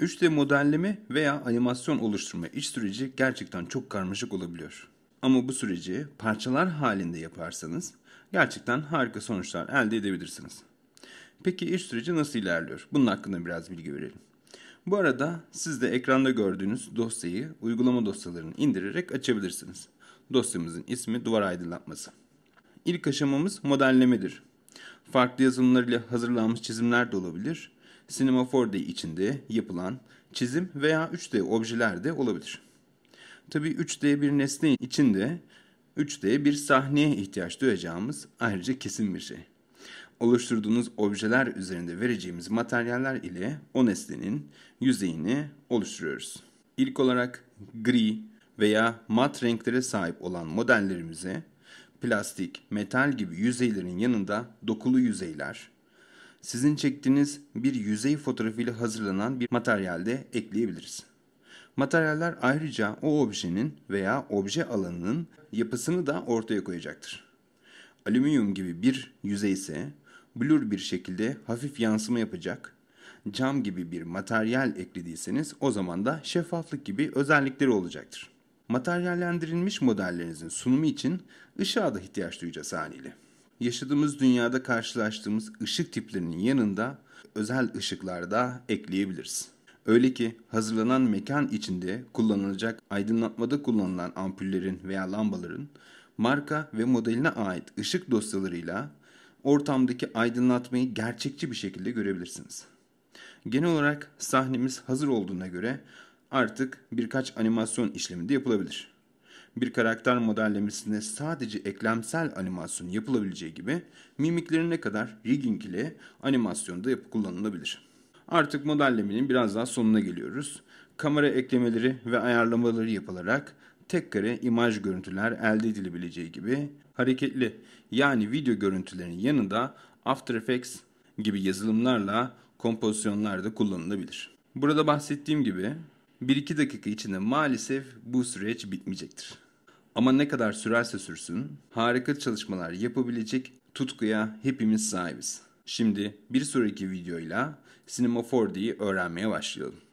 3D modelleme veya animasyon oluşturma iç süreci gerçekten çok karmaşık olabiliyor. Ama bu süreci parçalar halinde yaparsanız gerçekten harika sonuçlar elde edebilirsiniz. Peki iş süreci nasıl ilerliyor? Bunun hakkında biraz bilgi verelim. Bu arada siz de ekranda gördüğünüz dosyayı uygulama dosyalarını indirerek açabilirsiniz. Dosyamızın ismi duvar aydınlatması. İlk aşamamız modellemedir. Farklı yazılımlarıyla hazırlanmış çizimler de olabilir Cinema 4D içinde yapılan çizim veya 3D objeler de olabilir. Tabii 3D bir nesne içinde 3D bir sahneye ihtiyaç duyacağımız ayrıca kesin bir şey. Oluşturduğunuz objeler üzerinde vereceğimiz materyaller ile o nesnenin yüzeyini oluşturuyoruz. İlk olarak gri veya mat renklere sahip olan modellerimize plastik, metal gibi yüzeylerin yanında dokulu yüzeyler, sizin çektiğiniz bir yüzey fotoğrafıyla hazırlanan bir materyalde ekleyebiliriz. Materyaller ayrıca o objenin veya obje alanının yapısını da ortaya koyacaktır. Alüminyum gibi bir yüzey ise blur bir şekilde hafif yansıma yapacak, cam gibi bir materyal eklediyseniz o zaman da şeffaflık gibi özellikleri olacaktır. Materyallendirilmiş modellerinizin sunumu için ışığa da ihtiyaç duyacağız haliyle yaşadığımız dünyada karşılaştığımız ışık tiplerinin yanında özel ışıklar da ekleyebiliriz. Öyle ki hazırlanan mekan içinde kullanılacak aydınlatmada kullanılan ampullerin veya lambaların marka ve modeline ait ışık dosyalarıyla ortamdaki aydınlatmayı gerçekçi bir şekilde görebilirsiniz. Genel olarak sahnemiz hazır olduğuna göre artık birkaç animasyon işlemi de yapılabilir bir karakter modellemesinde sadece eklemsel animasyon yapılabileceği gibi mimiklerine kadar rigging ile animasyonda yapı kullanılabilir. Artık modellemenin biraz daha sonuna geliyoruz. Kamera eklemeleri ve ayarlamaları yapılarak tek kare imaj görüntüler elde edilebileceği gibi hareketli yani video görüntülerin yanında After Effects gibi yazılımlarla kompozisyonlar da kullanılabilir. Burada bahsettiğim gibi 1-2 dakika içinde maalesef bu süreç bitmeyecektir. Ama ne kadar sürerse sürsün harika çalışmalar yapabilecek tutkuya hepimiz sahibiz. Şimdi bir sonraki videoyla Cinema 4D'yi öğrenmeye başlayalım.